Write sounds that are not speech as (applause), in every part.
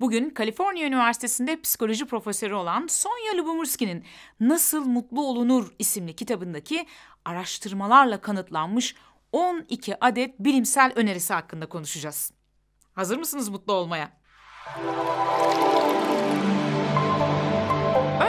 Bugün Kaliforniya Üniversitesi'nde psikoloji profesörü olan Sonya Lubomurski'nin Nasıl Mutlu Olunur isimli kitabındaki araştırmalarla kanıtlanmış 12 adet bilimsel önerisi hakkında konuşacağız. Hazır mısınız mutlu olmaya?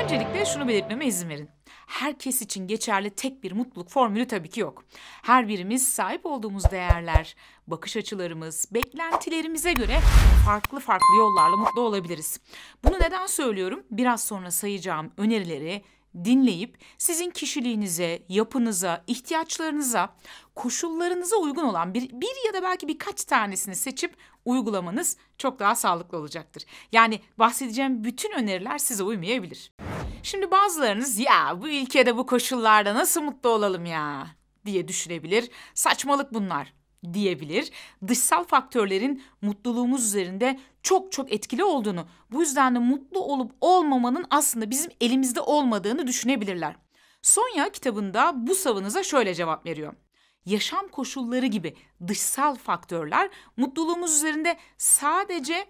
Öncelikle şunu belirtmeme izin verin herkes için geçerli tek bir mutluluk formülü tabii ki yok. Her birimiz sahip olduğumuz değerler, bakış açılarımız, beklentilerimize göre farklı farklı yollarla mutlu olabiliriz. Bunu neden söylüyorum? Biraz sonra sayacağım önerileri dinleyip sizin kişiliğinize, yapınıza, ihtiyaçlarınıza, koşullarınıza uygun olan bir, bir ya da belki birkaç tanesini seçip uygulamanız çok daha sağlıklı olacaktır. Yani bahsedeceğim bütün öneriler size uymayabilir. Şimdi bazılarınız ya bu ülkede bu koşullarda nasıl mutlu olalım ya diye düşünebilir. Saçmalık bunlar diyebilir. Dışsal faktörlerin mutluluğumuz üzerinde çok çok etkili olduğunu, bu yüzden de mutlu olup olmamanın aslında bizim elimizde olmadığını düşünebilirler. Sonya kitabında bu savınıza şöyle cevap veriyor. Yaşam koşulları gibi dışsal faktörler mutluluğumuz üzerinde sadece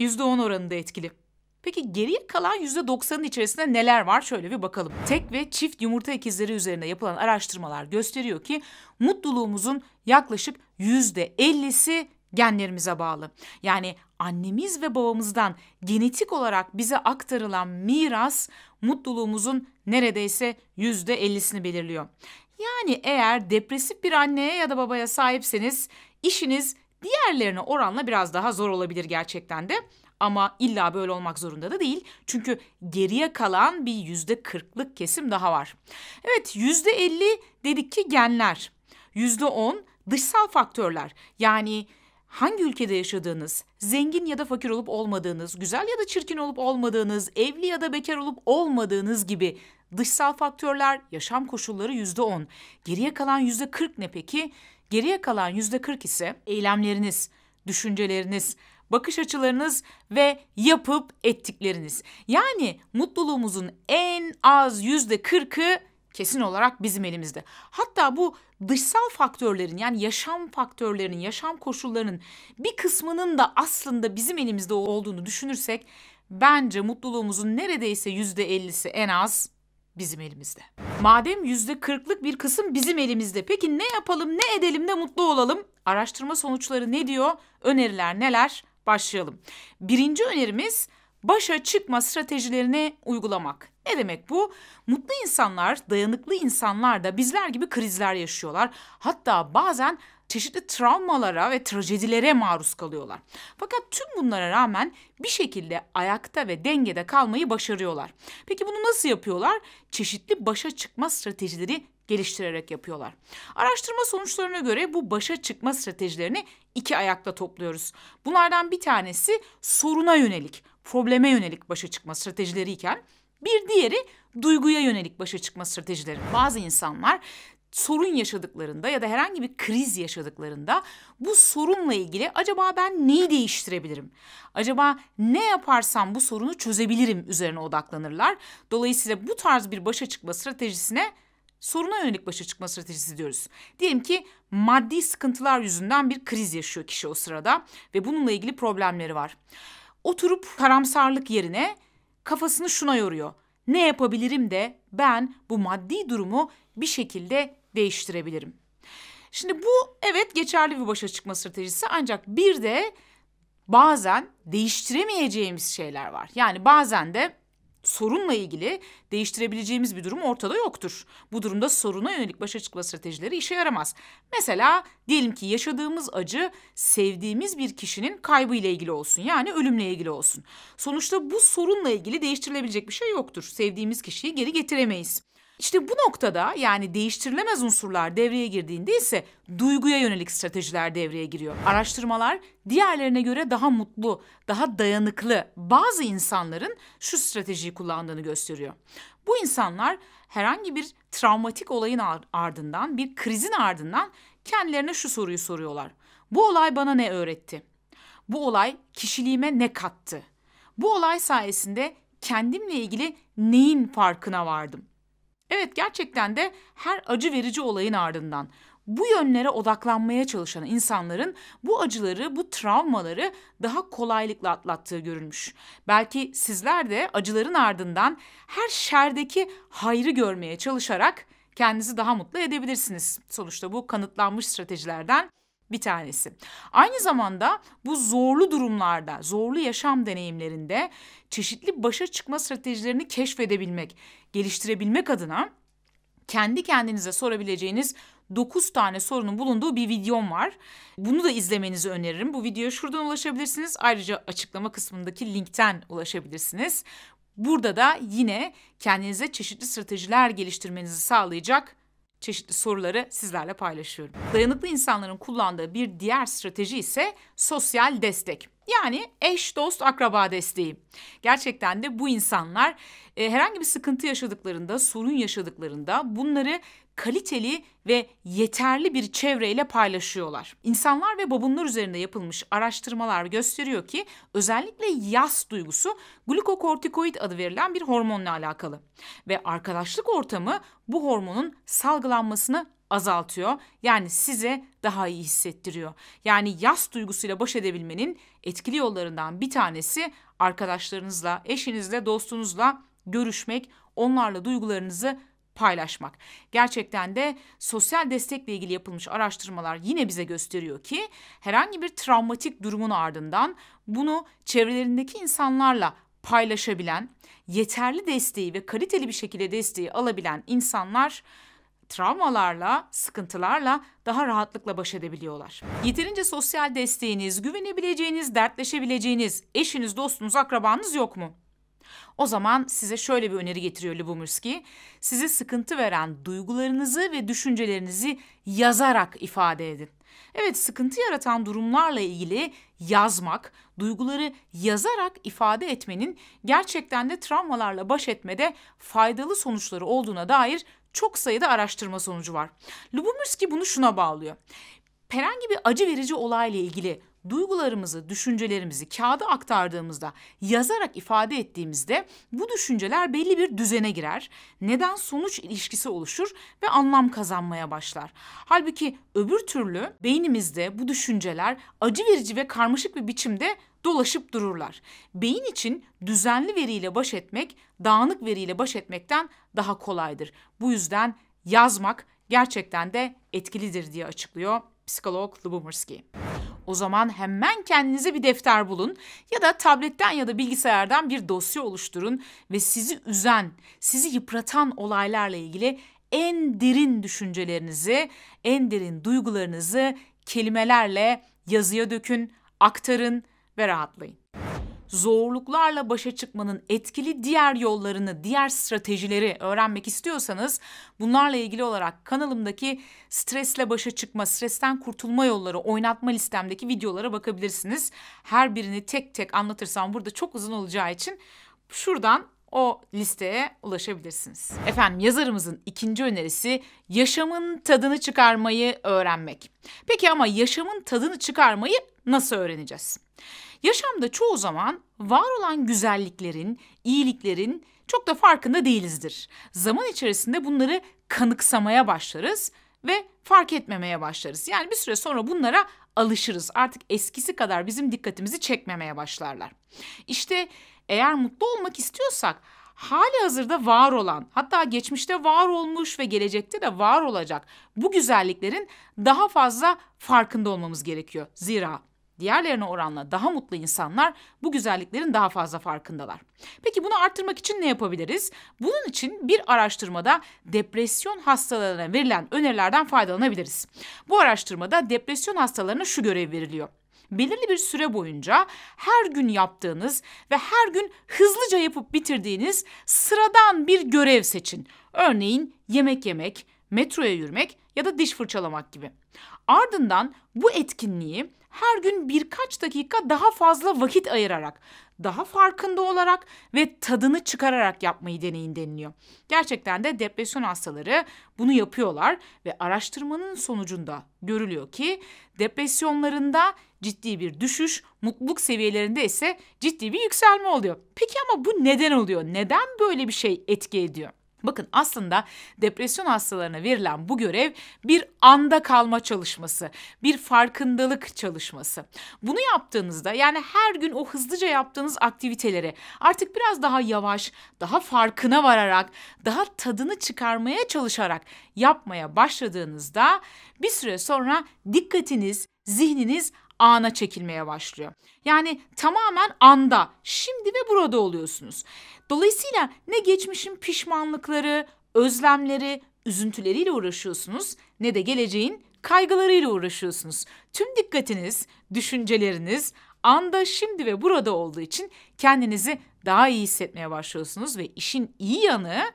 %10 oranında etkili. Peki geriye kalan %90'ın içerisinde neler var? Şöyle bir bakalım. Tek ve çift yumurta ikizleri üzerine yapılan araştırmalar gösteriyor ki mutluluğumuzun yaklaşık %50'si genlerimize bağlı. Yani annemiz ve babamızdan genetik olarak bize aktarılan miras mutluluğumuzun neredeyse %50'sini belirliyor. Yani eğer depresif bir anneye ya da babaya sahipseniz işiniz diğerlerine oranla biraz daha zor olabilir gerçekten de. Ama illa böyle olmak zorunda da değil. Çünkü geriye kalan bir yüzde kırklık kesim daha var. Evet yüzde elli dedik ki genler. Yüzde on dışsal faktörler. Yani hangi ülkede yaşadığınız, zengin ya da fakir olup olmadığınız, güzel ya da çirkin olup olmadığınız, evli ya da bekar olup olmadığınız gibi dışsal faktörler, yaşam koşulları yüzde on. Geriye kalan yüzde kırk ne peki? Geriye kalan yüzde kırk ise eylemleriniz, düşünceleriniz, bakış açılarınız ve yapıp ettikleriniz. Yani mutluluğumuzun en az yüzde kırkı kesin olarak bizim elimizde. Hatta bu dışsal faktörlerin yani yaşam faktörlerinin, yaşam koşullarının bir kısmının da aslında bizim elimizde olduğunu düşünürsek bence mutluluğumuzun neredeyse yüzde ellisi en az bizim elimizde. Madem yüzde kırklık bir kısım bizim elimizde peki ne yapalım ne edelim de mutlu olalım? Araştırma sonuçları ne diyor? Öneriler neler? başlayalım. Birinci önerimiz başa çıkma stratejilerini uygulamak. Ne demek bu? Mutlu insanlar, dayanıklı insanlar da bizler gibi krizler yaşıyorlar. Hatta bazen çeşitli travmalara ve trajedilere maruz kalıyorlar. Fakat tüm bunlara rağmen bir şekilde ayakta ve dengede kalmayı başarıyorlar. Peki bunu nasıl yapıyorlar? Çeşitli başa çıkma stratejileri geliştirerek yapıyorlar. Araştırma sonuçlarına göre bu başa çıkma stratejilerini iki ayakta topluyoruz. Bunlardan bir tanesi soruna yönelik, probleme yönelik başa çıkma stratejileri iken, bir diğeri duyguya yönelik başa çıkma stratejileri. Bazı insanlar sorun yaşadıklarında ya da herhangi bir kriz yaşadıklarında bu sorunla ilgili acaba ben neyi değiştirebilirim? Acaba ne yaparsam bu sorunu çözebilirim üzerine odaklanırlar. Dolayısıyla bu tarz bir başa çıkma stratejisine soruna yönelik başa çıkma stratejisi diyoruz. Diyelim ki maddi sıkıntılar yüzünden bir kriz yaşıyor kişi o sırada ve bununla ilgili problemleri var. Oturup karamsarlık yerine kafasını şuna yoruyor. Ne yapabilirim de ben bu maddi durumu bir şekilde değiştirebilirim. Şimdi bu evet geçerli bir başa çıkma stratejisi ancak bir de bazen değiştiremeyeceğimiz şeyler var. Yani bazen de sorunla ilgili değiştirebileceğimiz bir durum ortada yoktur. Bu durumda soruna yönelik başa çıkma stratejileri işe yaramaz. Mesela diyelim ki yaşadığımız acı sevdiğimiz bir kişinin kaybı ile ilgili olsun. Yani ölümle ilgili olsun. Sonuçta bu sorunla ilgili değiştirilebilecek bir şey yoktur. Sevdiğimiz kişiyi geri getiremeyiz. İşte bu noktada yani değiştirilemez unsurlar devreye girdiğinde ise duyguya yönelik stratejiler devreye giriyor. Araştırmalar diğerlerine göre daha mutlu, daha dayanıklı bazı insanların şu stratejiyi kullandığını gösteriyor. Bu insanlar herhangi bir travmatik olayın ardından, bir krizin ardından kendilerine şu soruyu soruyorlar. Bu olay bana ne öğretti? Bu olay kişiliğime ne kattı? Bu olay sayesinde kendimle ilgili neyin farkına vardım? Evet gerçekten de her acı verici olayın ardından bu yönlere odaklanmaya çalışan insanların bu acıları, bu travmaları daha kolaylıkla atlattığı görülmüş. Belki sizler de acıların ardından her şerdeki hayrı görmeye çalışarak kendinizi daha mutlu edebilirsiniz. Sonuçta bu kanıtlanmış stratejilerden bir tanesi. Aynı zamanda bu zorlu durumlarda, zorlu yaşam deneyimlerinde çeşitli başa çıkma stratejilerini keşfedebilmek, geliştirebilmek adına kendi kendinize sorabileceğiniz 9 tane sorunun bulunduğu bir videom var. Bunu da izlemenizi öneririm. Bu videoya şuradan ulaşabilirsiniz. Ayrıca açıklama kısmındaki linkten ulaşabilirsiniz. Burada da yine kendinize çeşitli stratejiler geliştirmenizi sağlayacak çeşitli soruları sizlerle paylaşıyorum. Dayanıklı insanların kullandığı bir diğer strateji ise sosyal destek. Yani eş, dost, akraba desteği. Gerçekten de bu insanlar e, herhangi bir sıkıntı yaşadıklarında, sorun yaşadıklarında bunları kaliteli ve yeterli bir çevreyle paylaşıyorlar. İnsanlar ve babunlar üzerinde yapılmış araştırmalar gösteriyor ki özellikle yas duygusu glukokortikoid adı verilen bir hormonla alakalı ve arkadaşlık ortamı bu hormonun salgılanmasını azaltıyor. Yani size daha iyi hissettiriyor. Yani yas duygusuyla baş edebilmenin etkili yollarından bir tanesi arkadaşlarınızla, eşinizle, dostunuzla görüşmek, onlarla duygularınızı paylaşmak. Gerçekten de sosyal destekle ilgili yapılmış araştırmalar yine bize gösteriyor ki herhangi bir travmatik durumun ardından bunu çevrelerindeki insanlarla paylaşabilen, yeterli desteği ve kaliteli bir şekilde desteği alabilen insanlar travmalarla, sıkıntılarla daha rahatlıkla baş edebiliyorlar. Yeterince sosyal desteğiniz, güvenebileceğiniz, dertleşebileceğiniz eşiniz, dostunuz, akrabanız yok mu? O zaman size şöyle bir öneri getiriyor Lubomirski. Sizi sıkıntı veren duygularınızı ve düşüncelerinizi yazarak ifade edin. Evet sıkıntı yaratan durumlarla ilgili yazmak, duyguları yazarak ifade etmenin gerçekten de travmalarla baş etmede faydalı sonuçları olduğuna dair çok sayıda araştırma sonucu var. Lubomirski bunu şuna bağlıyor. Herhangi bir acı verici olayla ilgili duygularımızı, düşüncelerimizi kağıda aktardığımızda, yazarak ifade ettiğimizde bu düşünceler belli bir düzene girer. Neden sonuç ilişkisi oluşur ve anlam kazanmaya başlar. Halbuki öbür türlü beynimizde bu düşünceler acı verici ve karmaşık bir biçimde dolaşıp dururlar. Beyin için düzenli veriyle baş etmek, dağınık veriyle baş etmekten daha kolaydır. Bu yüzden yazmak gerçekten de etkilidir diye açıklıyor psikolog Lubomirski. O zaman hemen kendinize bir defter bulun ya da tabletten ya da bilgisayardan bir dosya oluşturun ve sizi üzen, sizi yıpratan olaylarla ilgili en derin düşüncelerinizi, en derin duygularınızı kelimelerle yazıya dökün, aktarın ve rahatlayın zorluklarla başa çıkmanın etkili diğer yollarını, diğer stratejileri öğrenmek istiyorsanız bunlarla ilgili olarak kanalımdaki stresle başa çıkma, stresten kurtulma yolları oynatma listemdeki videolara bakabilirsiniz. Her birini tek tek anlatırsam burada çok uzun olacağı için şuradan o listeye ulaşabilirsiniz. Efendim yazarımızın ikinci önerisi yaşamın tadını çıkarmayı öğrenmek. Peki ama yaşamın tadını çıkarmayı nasıl öğreneceğiz? Yaşamda çoğu zaman var olan güzelliklerin, iyiliklerin çok da farkında değilizdir. Zaman içerisinde bunları kanıksamaya başlarız ve fark etmemeye başlarız. Yani bir süre sonra bunlara alışırız. Artık eskisi kadar bizim dikkatimizi çekmemeye başlarlar. İşte eğer mutlu olmak istiyorsak hali hazırda var olan hatta geçmişte var olmuş ve gelecekte de var olacak bu güzelliklerin daha fazla farkında olmamız gerekiyor. Zira diğerlerine oranla daha mutlu insanlar bu güzelliklerin daha fazla farkındalar. Peki bunu arttırmak için ne yapabiliriz? Bunun için bir araştırmada depresyon hastalarına verilen önerilerden faydalanabiliriz. Bu araştırmada depresyon hastalarına şu görev veriliyor belirli bir süre boyunca her gün yaptığınız ve her gün hızlıca yapıp bitirdiğiniz sıradan bir görev seçin. Örneğin yemek yemek, metroya yürümek ya da diş fırçalamak gibi. Ardından bu etkinliği her gün birkaç dakika daha fazla vakit ayırarak, daha farkında olarak ve tadını çıkararak yapmayı deneyin deniliyor. Gerçekten de depresyon hastaları bunu yapıyorlar ve araştırmanın sonucunda görülüyor ki depresyonlarında ciddi bir düşüş, mutluluk seviyelerinde ise ciddi bir yükselme oluyor. Peki ama bu neden oluyor? Neden böyle bir şey etki ediyor? Bakın aslında depresyon hastalarına verilen bu görev bir anda kalma çalışması, bir farkındalık çalışması. Bunu yaptığınızda yani her gün o hızlıca yaptığınız aktiviteleri artık biraz daha yavaş, daha farkına vararak, daha tadını çıkarmaya çalışarak yapmaya başladığınızda bir süre sonra dikkatiniz, zihniniz ana çekilmeye başlıyor. Yani tamamen anda, şimdi ve burada oluyorsunuz. Dolayısıyla ne geçmişin pişmanlıkları, özlemleri, üzüntüleriyle uğraşıyorsunuz ne de geleceğin kaygılarıyla uğraşıyorsunuz. Tüm dikkatiniz, düşünceleriniz anda, şimdi ve burada olduğu için kendinizi daha iyi hissetmeye başlıyorsunuz ve işin iyi yanı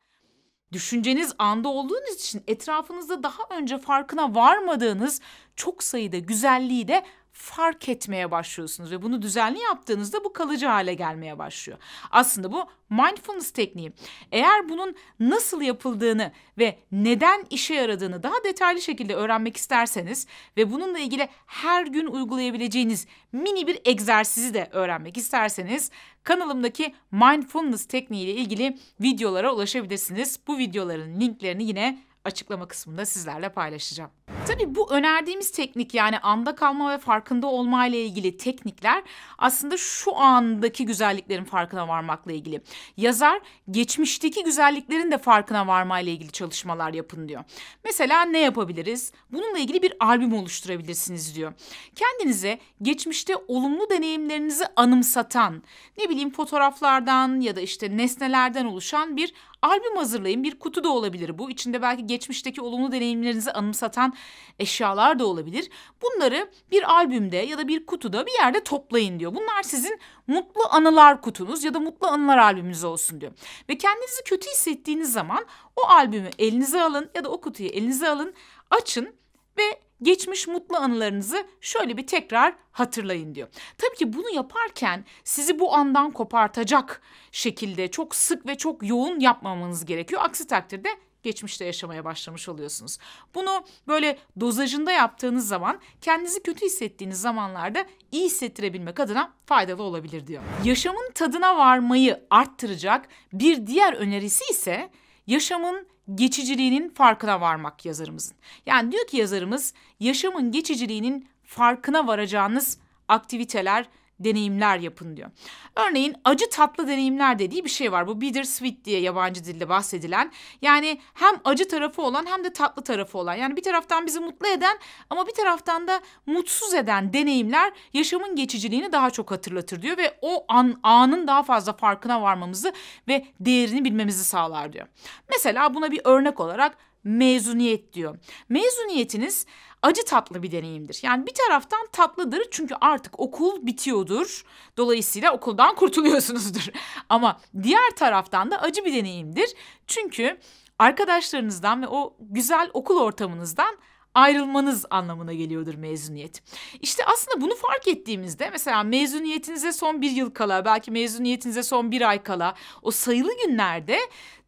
düşünceniz anda olduğunuz için etrafınızda daha önce farkına varmadığınız çok sayıda güzelliği de fark etmeye başlıyorsunuz ve bunu düzenli yaptığınızda bu kalıcı hale gelmeye başlıyor. Aslında bu mindfulness tekniği. Eğer bunun nasıl yapıldığını ve neden işe yaradığını daha detaylı şekilde öğrenmek isterseniz ve bununla ilgili her gün uygulayabileceğiniz mini bir egzersizi de öğrenmek isterseniz kanalımdaki mindfulness tekniği ile ilgili videolara ulaşabilirsiniz. Bu videoların linklerini yine açıklama kısmında sizlerle paylaşacağım. Tabii bu önerdiğimiz teknik yani anda kalma ve farkında olma ile ilgili teknikler aslında şu andaki güzelliklerin farkına varmakla ilgili. Yazar geçmişteki güzelliklerin de farkına varma ile ilgili çalışmalar yapın diyor. Mesela ne yapabiliriz? Bununla ilgili bir albüm oluşturabilirsiniz diyor. Kendinize geçmişte olumlu deneyimlerinizi anımsatan, ne bileyim fotoğraflardan ya da işte nesnelerden oluşan bir Albüm hazırlayın. Bir kutu da olabilir bu. İçinde belki geçmişteki olumlu deneyimlerinizi anımsatan eşyalar da olabilir. Bunları bir albümde ya da bir kutuda bir yerde toplayın diyor. Bunlar sizin mutlu anılar kutunuz ya da mutlu anılar albümünüz olsun diyor. Ve kendinizi kötü hissettiğiniz zaman o albümü elinize alın ya da o kutuyu elinize alın, açın ve geçmiş mutlu anılarınızı şöyle bir tekrar hatırlayın diyor. Tabii ki bunu yaparken sizi bu andan kopartacak şekilde çok sık ve çok yoğun yapmamanız gerekiyor. Aksi takdirde geçmişte yaşamaya başlamış oluyorsunuz. Bunu böyle dozajında yaptığınız zaman kendinizi kötü hissettiğiniz zamanlarda iyi hissettirebilmek adına faydalı olabilir diyor. Yaşamın tadına varmayı arttıracak bir diğer önerisi ise yaşamın geçiciliğinin farkına varmak yazarımızın. Yani diyor ki yazarımız yaşamın geçiciliğinin farkına varacağınız aktiviteler deneyimler yapın diyor. Örneğin acı tatlı deneyimler dediği bir şey var. Bu bittersweet diye yabancı dilde bahsedilen. Yani hem acı tarafı olan hem de tatlı tarafı olan. Yani bir taraftan bizi mutlu eden ama bir taraftan da mutsuz eden deneyimler yaşamın geçiciliğini daha çok hatırlatır diyor ve o an, anın daha fazla farkına varmamızı ve değerini bilmemizi sağlar diyor. Mesela buna bir örnek olarak mezuniyet diyor. Mezuniyetiniz acı tatlı bir deneyimdir. Yani bir taraftan tatlıdır çünkü artık okul bitiyordur. Dolayısıyla okuldan kurtuluyorsunuzdur. (laughs) Ama diğer taraftan da acı bir deneyimdir. Çünkü arkadaşlarınızdan ve o güzel okul ortamınızdan ayrılmanız anlamına geliyordur mezuniyet. İşte aslında bunu fark ettiğimizde mesela mezuniyetinize son bir yıl kala belki mezuniyetinize son bir ay kala o sayılı günlerde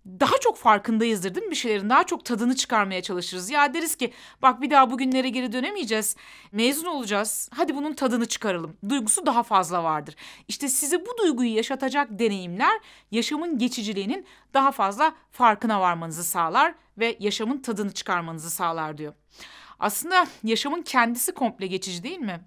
daha çok farkındayızdır değil mi bir şeylerin? Daha çok tadını çıkarmaya çalışırız. Ya deriz ki bak bir daha bugünlere geri dönemeyeceğiz. Mezun olacağız. Hadi bunun tadını çıkaralım. Duygusu daha fazla vardır. İşte size bu duyguyu yaşatacak deneyimler yaşamın geçiciliğinin daha fazla farkına varmanızı sağlar ve yaşamın tadını çıkarmanızı sağlar diyor. Aslında yaşamın kendisi komple geçici değil mi?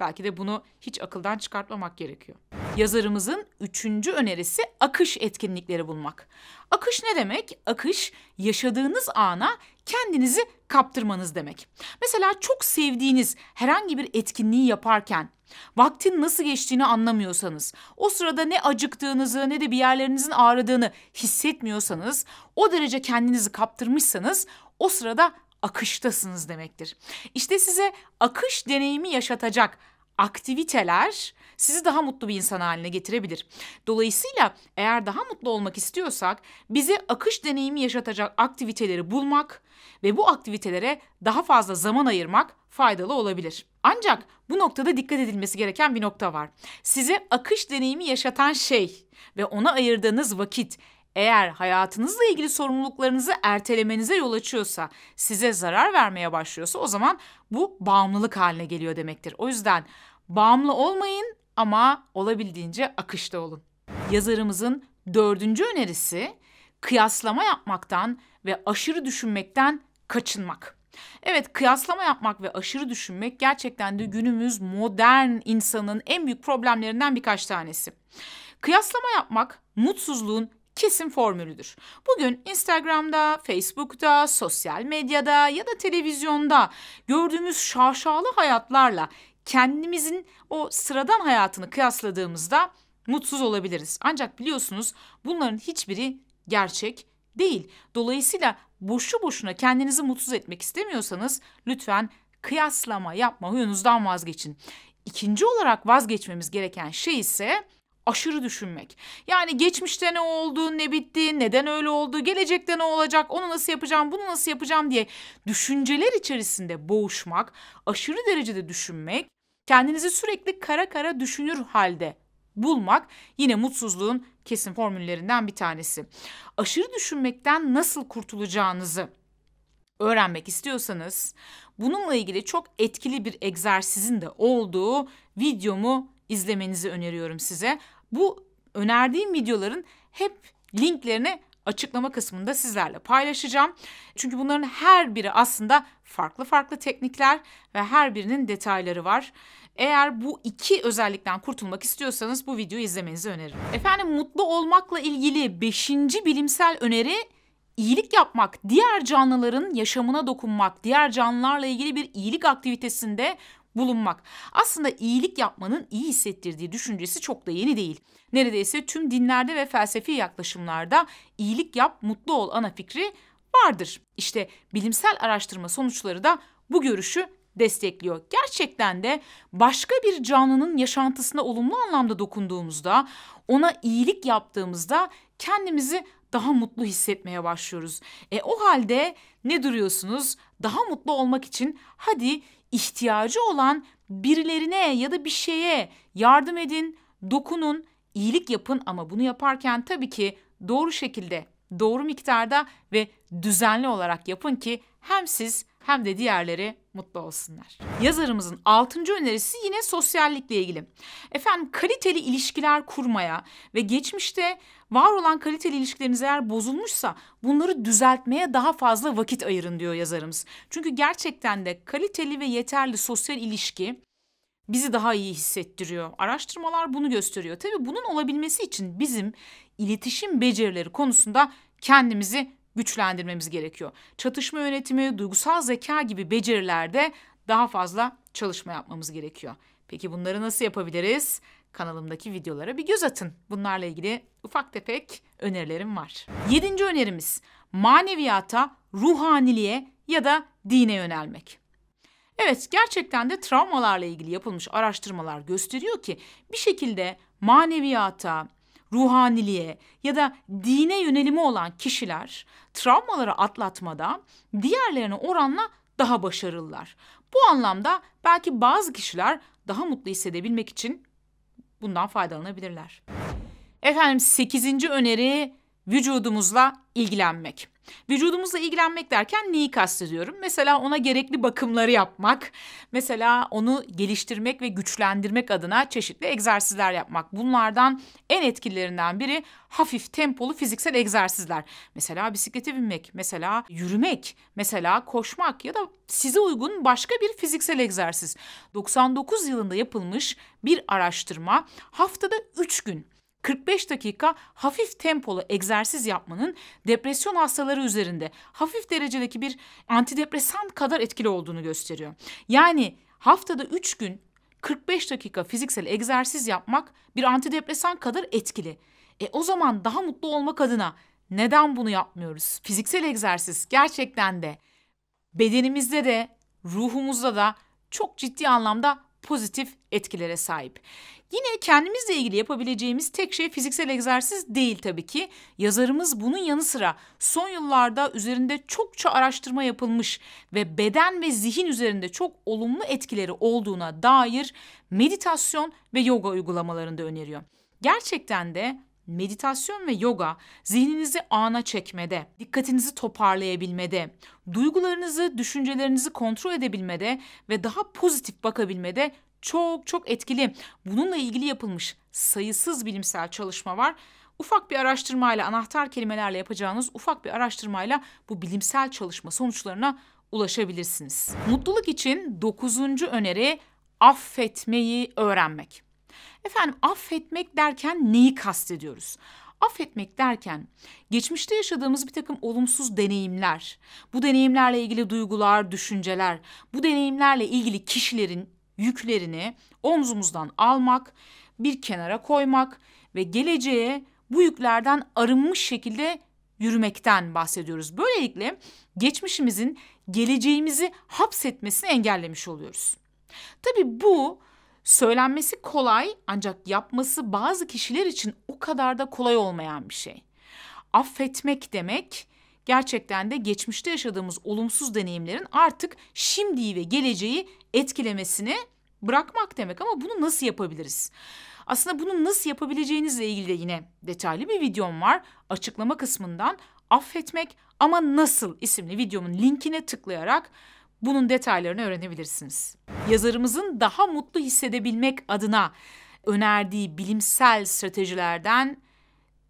Belki de bunu hiç akıldan çıkartmamak gerekiyor. Yazarımızın üçüncü önerisi akış etkinlikleri bulmak. Akış ne demek? Akış yaşadığınız ana kendinizi kaptırmanız demek. Mesela çok sevdiğiniz herhangi bir etkinliği yaparken vaktin nasıl geçtiğini anlamıyorsanız, o sırada ne acıktığınızı ne de bir yerlerinizin ağrıdığını hissetmiyorsanız, o derece kendinizi kaptırmışsanız o sırada akıştasınız demektir. İşte size akış deneyimi yaşatacak aktiviteler sizi daha mutlu bir insan haline getirebilir. Dolayısıyla eğer daha mutlu olmak istiyorsak bize akış deneyimi yaşatacak aktiviteleri bulmak ve bu aktivitelere daha fazla zaman ayırmak faydalı olabilir. Ancak bu noktada dikkat edilmesi gereken bir nokta var. Size akış deneyimi yaşatan şey ve ona ayırdığınız vakit eğer hayatınızla ilgili sorumluluklarınızı ertelemenize yol açıyorsa, size zarar vermeye başlıyorsa o zaman bu bağımlılık haline geliyor demektir. O yüzden bağımlı olmayın ama olabildiğince akışta olun. Yazarımızın dördüncü önerisi kıyaslama yapmaktan ve aşırı düşünmekten kaçınmak. Evet kıyaslama yapmak ve aşırı düşünmek gerçekten de günümüz modern insanın en büyük problemlerinden birkaç tanesi. Kıyaslama yapmak mutsuzluğun kesin formülüdür. Bugün Instagram'da, Facebook'ta, sosyal medyada ya da televizyonda gördüğümüz şaşalı hayatlarla kendimizin o sıradan hayatını kıyasladığımızda mutsuz olabiliriz. Ancak biliyorsunuz bunların hiçbiri gerçek değil. Dolayısıyla boşu boşuna kendinizi mutsuz etmek istemiyorsanız lütfen kıyaslama yapma huyunuzdan vazgeçin. İkinci olarak vazgeçmemiz gereken şey ise aşırı düşünmek. Yani geçmişte ne oldu, ne bitti, neden öyle oldu, gelecekte ne olacak, onu nasıl yapacağım, bunu nasıl yapacağım diye düşünceler içerisinde boğuşmak, aşırı derecede düşünmek, kendinizi sürekli kara kara düşünür halde bulmak yine mutsuzluğun kesin formüllerinden bir tanesi. Aşırı düşünmekten nasıl kurtulacağınızı öğrenmek istiyorsanız bununla ilgili çok etkili bir egzersizin de olduğu videomu izlemenizi öneriyorum size. Bu önerdiğim videoların hep linklerini açıklama kısmında sizlerle paylaşacağım. Çünkü bunların her biri aslında farklı farklı teknikler ve her birinin detayları var. Eğer bu iki özellikten kurtulmak istiyorsanız bu videoyu izlemenizi öneririm. Efendim mutlu olmakla ilgili beşinci bilimsel öneri iyilik yapmak, diğer canlıların yaşamına dokunmak, diğer canlılarla ilgili bir iyilik aktivitesinde bulunmak. Aslında iyilik yapmanın iyi hissettirdiği düşüncesi çok da yeni değil. Neredeyse tüm dinlerde ve felsefi yaklaşımlarda iyilik yap, mutlu ol ana fikri vardır. İşte bilimsel araştırma sonuçları da bu görüşü destekliyor. Gerçekten de başka bir canlının yaşantısına olumlu anlamda dokunduğumuzda, ona iyilik yaptığımızda kendimizi daha mutlu hissetmeye başlıyoruz. E o halde ne duruyorsunuz? Daha mutlu olmak için hadi ihtiyacı olan birilerine ya da bir şeye yardım edin, dokunun, iyilik yapın ama bunu yaparken tabii ki doğru şekilde, doğru miktarda ve düzenli olarak yapın ki hem siz hem de diğerleri mutlu olsunlar. Yazarımızın altıncı önerisi yine sosyallikle ilgili. Efendim kaliteli ilişkiler kurmaya ve geçmişte var olan kaliteli ilişkileriniz eğer bozulmuşsa bunları düzeltmeye daha fazla vakit ayırın diyor yazarımız. Çünkü gerçekten de kaliteli ve yeterli sosyal ilişki bizi daha iyi hissettiriyor. Araştırmalar bunu gösteriyor. Tabii bunun olabilmesi için bizim iletişim becerileri konusunda kendimizi güçlendirmemiz gerekiyor. Çatışma yönetimi, duygusal zeka gibi becerilerde daha fazla çalışma yapmamız gerekiyor. Peki bunları nasıl yapabiliriz? Kanalımdaki videolara bir göz atın. Bunlarla ilgili ufak tefek önerilerim var. Yedinci önerimiz maneviyata, ruhaniliğe ya da dine yönelmek. Evet gerçekten de travmalarla ilgili yapılmış araştırmalar gösteriyor ki bir şekilde maneviyata, ruhaniliğe ya da dine yönelimi olan kişiler travmaları atlatmada diğerlerine oranla daha başarılılar. Bu anlamda belki bazı kişiler daha mutlu hissedebilmek için bundan faydalanabilirler. Efendim 8. öneri vücudumuzla ilgilenmek. Vücudumuzla ilgilenmek derken neyi kastediyorum? Mesela ona gerekli bakımları yapmak, mesela onu geliştirmek ve güçlendirmek adına çeşitli egzersizler yapmak. Bunlardan en etkilerinden biri hafif tempolu fiziksel egzersizler. Mesela bisiklete binmek, mesela yürümek, mesela koşmak ya da size uygun başka bir fiziksel egzersiz. 99 yılında yapılmış bir araştırma haftada 3 gün 45 dakika hafif tempolu egzersiz yapmanın depresyon hastaları üzerinde hafif derecedeki bir antidepresan kadar etkili olduğunu gösteriyor. Yani haftada 3 gün 45 dakika fiziksel egzersiz yapmak bir antidepresan kadar etkili. E o zaman daha mutlu olmak adına neden bunu yapmıyoruz? Fiziksel egzersiz gerçekten de bedenimizde de ruhumuzda da çok ciddi anlamda pozitif etkilere sahip. Yine kendimizle ilgili yapabileceğimiz tek şey fiziksel egzersiz değil tabii ki. Yazarımız bunun yanı sıra son yıllarda üzerinde çokça araştırma yapılmış ve beden ve zihin üzerinde çok olumlu etkileri olduğuna dair meditasyon ve yoga uygulamalarını da öneriyor. Gerçekten de meditasyon ve yoga zihninizi ana çekmede, dikkatinizi toparlayabilmede, duygularınızı, düşüncelerinizi kontrol edebilmede ve daha pozitif bakabilmede çok çok etkili. Bununla ilgili yapılmış sayısız bilimsel çalışma var. Ufak bir araştırmayla, anahtar kelimelerle yapacağınız ufak bir araştırmayla bu bilimsel çalışma sonuçlarına ulaşabilirsiniz. Mutluluk için dokuzuncu öneri affetmeyi öğrenmek. Efendim affetmek derken neyi kastediyoruz? Affetmek derken geçmişte yaşadığımız bir takım olumsuz deneyimler, bu deneyimlerle ilgili duygular, düşünceler, bu deneyimlerle ilgili kişilerin yüklerini omzumuzdan almak, bir kenara koymak ve geleceğe bu yüklerden arınmış şekilde yürümekten bahsediyoruz. Böylelikle geçmişimizin geleceğimizi hapsetmesini engellemiş oluyoruz. Tabii bu Söylenmesi kolay ancak yapması bazı kişiler için o kadar da kolay olmayan bir şey. Affetmek demek gerçekten de geçmişte yaşadığımız olumsuz deneyimlerin artık şimdiyi ve geleceği etkilemesini bırakmak demek ama bunu nasıl yapabiliriz? Aslında bunu nasıl yapabileceğinizle ilgili de yine detaylı bir videom var. Açıklama kısmından affetmek ama nasıl isimli videomun linkine tıklayarak bunun detaylarını öğrenebilirsiniz. Yazarımızın daha mutlu hissedebilmek adına önerdiği bilimsel stratejilerden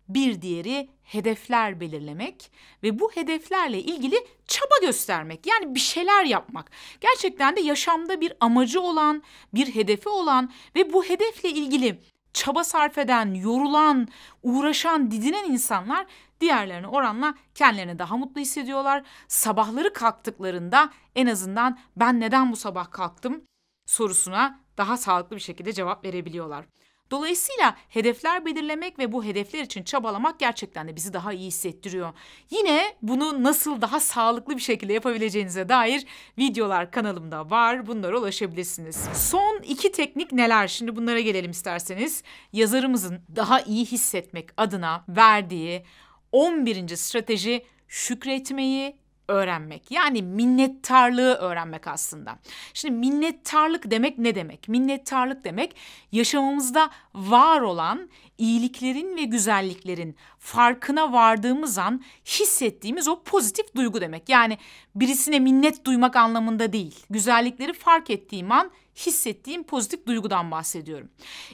bir diğeri hedefler belirlemek ve bu hedeflerle ilgili çaba göstermek. Yani bir şeyler yapmak. Gerçekten de yaşamda bir amacı olan, bir hedefi olan ve bu hedefle ilgili çaba sarf eden, yorulan, uğraşan, didinen insanlar diğerlerine oranla kendilerini daha mutlu hissediyorlar. Sabahları kalktıklarında en azından ben neden bu sabah kalktım sorusuna daha sağlıklı bir şekilde cevap verebiliyorlar. Dolayısıyla hedefler belirlemek ve bu hedefler için çabalamak gerçekten de bizi daha iyi hissettiriyor. Yine bunu nasıl daha sağlıklı bir şekilde yapabileceğinize dair videolar kanalımda var. Bunlara ulaşabilirsiniz. Son iki teknik neler? Şimdi bunlara gelelim isterseniz. Yazarımızın daha iyi hissetmek adına verdiği 11. strateji şükretmeyi öğrenmek. Yani minnettarlığı öğrenmek aslında. Şimdi minnettarlık demek ne demek? Minnettarlık demek yaşamımızda var olan iyiliklerin ve güzelliklerin farkına vardığımız an hissettiğimiz o pozitif duygu demek. Yani birisine minnet duymak anlamında değil. Güzellikleri fark ettiğim an hissettiğim pozitif duygudan bahsediyorum.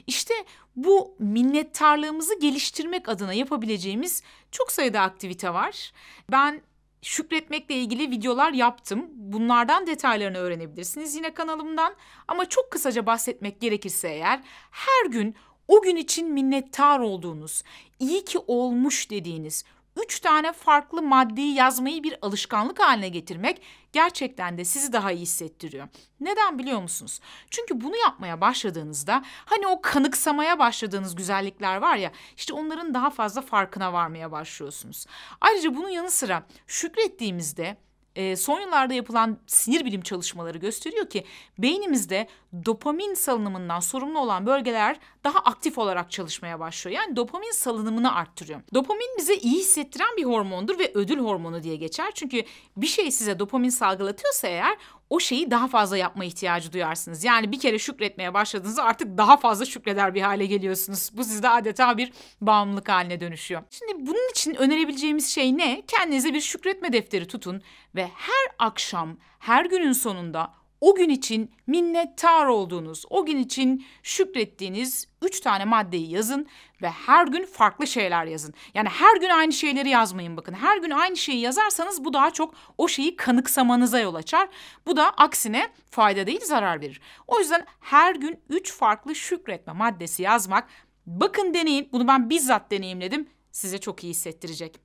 İşte bu minnettarlığımızı geliştirmek adına yapabileceğimiz çok sayıda aktivite var. Ben şükretmekle ilgili videolar yaptım. Bunlardan detaylarını öğrenebilirsiniz yine kanalımdan. Ama çok kısaca bahsetmek gerekirse eğer her gün o gün için minnettar olduğunuz, iyi ki olmuş dediğiniz, üç tane farklı maddeyi yazmayı bir alışkanlık haline getirmek gerçekten de sizi daha iyi hissettiriyor. Neden biliyor musunuz? Çünkü bunu yapmaya başladığınızda hani o kanıksamaya başladığınız güzellikler var ya işte onların daha fazla farkına varmaya başlıyorsunuz. Ayrıca bunun yanı sıra şükrettiğimizde e, son yıllarda yapılan sinir bilim çalışmaları gösteriyor ki beynimizde dopamin salınımından sorumlu olan bölgeler daha aktif olarak çalışmaya başlıyor. Yani dopamin salınımını arttırıyor. Dopamin bize iyi hissettiren bir hormondur ve ödül hormonu diye geçer. Çünkü bir şey size dopamin salgılatıyorsa eğer o şeyi daha fazla yapma ihtiyacı duyarsınız. Yani bir kere şükretmeye başladığınızda artık daha fazla şükreder bir hale geliyorsunuz. Bu sizde adeta bir bağımlılık haline dönüşüyor. Şimdi bunun için önerebileceğimiz şey ne? Kendinize bir şükretme defteri tutun ve her akşam, her günün sonunda o gün için minnettar olduğunuz, o gün için şükrettiğiniz üç tane maddeyi yazın ve her gün farklı şeyler yazın. Yani her gün aynı şeyleri yazmayın bakın. Her gün aynı şeyi yazarsanız bu daha çok o şeyi kanıksamanıza yol açar. Bu da aksine fayda değil zarar verir. O yüzden her gün üç farklı şükretme maddesi yazmak. Bakın deneyin. Bunu ben bizzat deneyimledim. Size çok iyi hissettirecek.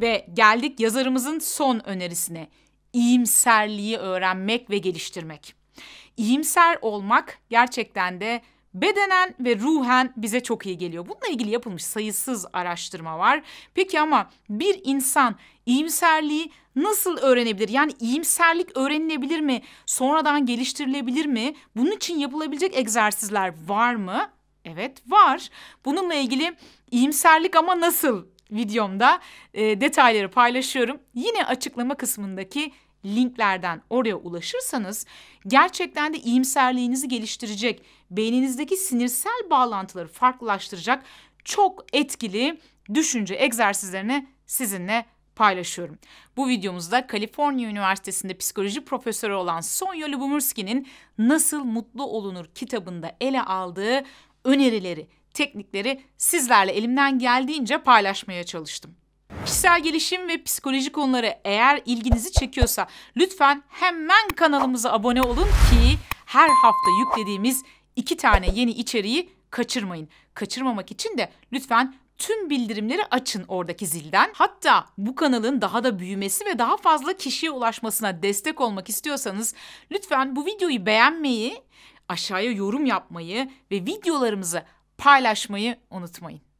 Ve geldik yazarımızın son önerisine iyimserliği öğrenmek ve geliştirmek. İyimser olmak gerçekten de bedenen ve ruhen bize çok iyi geliyor. Bununla ilgili yapılmış sayısız araştırma var. Peki ama bir insan iyimserliği nasıl öğrenebilir? Yani iyimserlik öğrenilebilir mi? Sonradan geliştirilebilir mi? Bunun için yapılabilecek egzersizler var mı? Evet var. Bununla ilgili iyimserlik ama nasıl videomda e, detayları paylaşıyorum. Yine açıklama kısmındaki linklerden oraya ulaşırsanız gerçekten de iyimserliğinizi geliştirecek, beyninizdeki sinirsel bağlantıları farklılaştıracak çok etkili düşünce egzersizlerini sizinle paylaşıyorum. Bu videomuzda Kaliforniya Üniversitesi'nde psikoloji profesörü olan Sonya Lubomirski'nin Nasıl Mutlu Olunur kitabında ele aldığı önerileri, teknikleri sizlerle elimden geldiğince paylaşmaya çalıştım. Kişisel gelişim ve psikoloji konuları eğer ilginizi çekiyorsa lütfen hemen kanalımıza abone olun ki her hafta yüklediğimiz iki tane yeni içeriği kaçırmayın. Kaçırmamak için de lütfen tüm bildirimleri açın oradaki zilden. Hatta bu kanalın daha da büyümesi ve daha fazla kişiye ulaşmasına destek olmak istiyorsanız lütfen bu videoyu beğenmeyi, aşağıya yorum yapmayı ve videolarımızı paylaşmayı unutmayın.